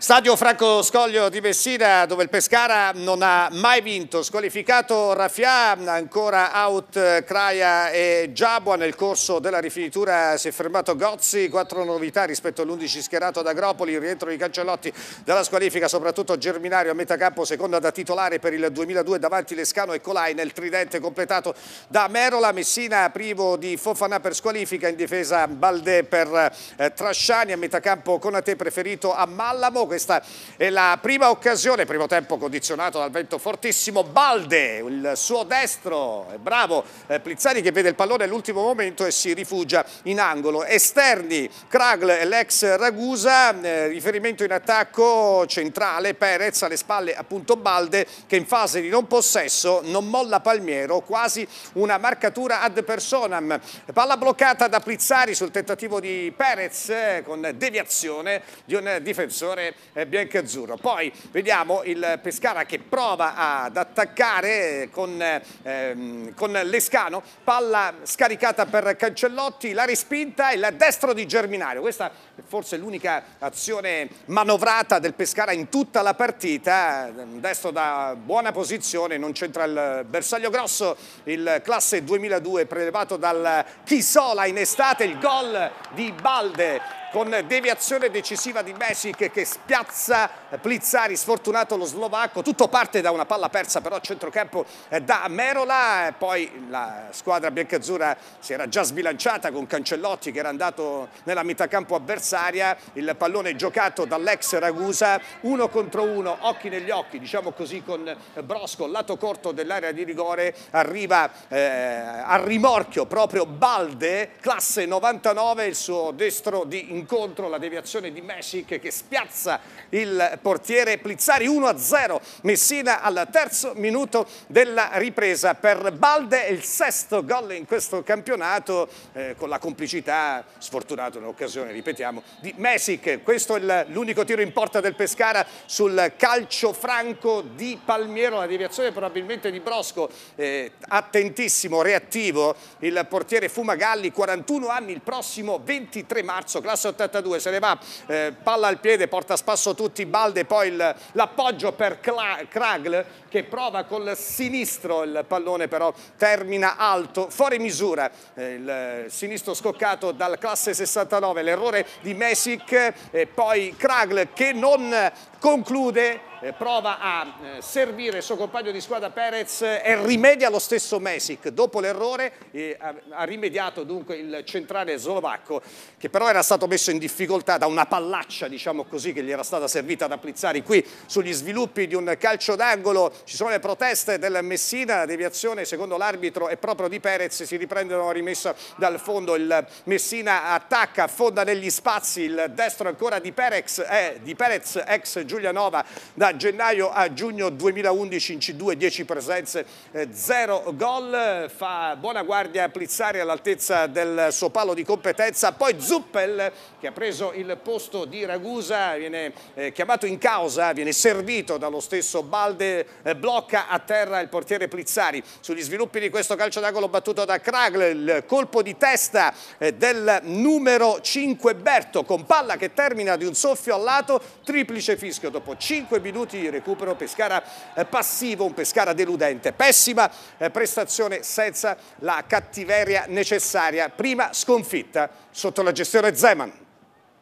Stadio Franco Scoglio di Messina dove il Pescara non ha mai vinto, squalificato Raffià, ancora out Craia e Giabua, nel corso della rifinitura si è fermato Gozzi, quattro novità rispetto all'11 schierato da Agropoli, il rientro di Cancellotti dalla squalifica, soprattutto Germinario a metà campo, seconda da titolare per il 2002 davanti Lescano e Colai nel tridente completato da Merola, Messina privo di Fofana per squalifica, in difesa Balde per eh, Trasciani, a metà campo con Conate preferito a Mallamo, questa è la prima occasione, primo tempo condizionato dal vento fortissimo, Balde, il suo destro, è bravo eh, Plizzani che vede il pallone all'ultimo momento e si rifugia in angolo, esterni Kragl e l'ex Ragusa, eh, riferimento in attacco centrale, Perez alle spalle appunto Balde che in fase di non possesso non molla Palmiero, quasi una marcatura ad personam, palla bloccata da Plizzari sul tentativo di Perez eh, con deviazione di un difensore eh, azzurro. Poi vediamo il Pescara che prova ad attaccare con, ehm, con Lescano, palla scaricata per Cancellotti, la respinta e la destro di Germinario. Questa è forse l'unica azione manovrata del Pescara in tutta la partita, destro da buona posizione, non c'entra il bersaglio grosso, il classe 2002 prelevato dal Chisola in estate, il gol di Balde con deviazione decisiva di Besic che spiazza Plizzari, sfortunato lo slovacco, tutto parte da una palla persa però a centrocampo eh, da Merola, poi la squadra biancazzurra si era già sbilanciata con Cancellotti che era andato nella metà campo avversaria, il pallone giocato dall'ex Ragusa, uno contro uno, occhi negli occhi, diciamo così con Brosco, lato corto dell'area di rigore, arriva eh, a rimorchio proprio Balde, classe 99, il suo destro di incontro, la deviazione di Mesic che spiazza il portiere Plizzari 1-0, Messina al terzo minuto della ripresa per Balde, il sesto gol in questo campionato eh, con la complicità sfortunata un'occasione, ripetiamo, di Mesic, questo è l'unico tiro in porta del Pescara sul calcio franco di Palmiero, la deviazione probabilmente di Brosco, eh, attentissimo, reattivo, il portiere Fumagalli, 41 anni, il prossimo 23 marzo, classe 82, se ne va, eh, palla al piede, porta a spasso tutti, Balde, poi l'appoggio per Cla Kragl che prova col sinistro, il pallone però termina alto, fuori misura, eh, il sinistro scoccato dal classe 69, l'errore di Mesic e poi Kragl che non conclude eh, prova a eh, servire il suo compagno di squadra Perez e rimedia lo stesso Mesic. Dopo l'errore ha, rimediato dunque il centrale slovacco che però era stato messo in difficoltà da una pallaccia diciamo così che gli era stata servita da Plizzari. Qui sugli sviluppi di un calcio d'angolo ci sono le proteste del Messina, la deviazione secondo l'arbitro è proprio di Perez, si riprendono la rimessa dal fondo, il Messina attacca, affonda negli spazi, il destro ancora di Perez, eh, di Perez ex Giulianova da da gennaio a giugno 2011 in C2 10 presenze, 0 eh, gol, fa buona guardia a Plizzari all'altezza del suo palo di competenza, poi Zuppel che ha preso il posto di Ragusa, viene eh, chiamato in causa, viene servito dallo stesso Balde, eh, blocca a terra il portiere Plizzari. Sugli sviluppi di questo calcio d'angolo battuto da Kragl, il colpo di testa del numero 5 Berto con palla che termina di un soffio al lato, triplice fischio dopo 5 minuti minuti, recupero Pescara eh, passivo, un Pescara deludente, pessima eh, prestazione senza la cattiveria necessaria, prima sconfitta sotto la gestione Zeman.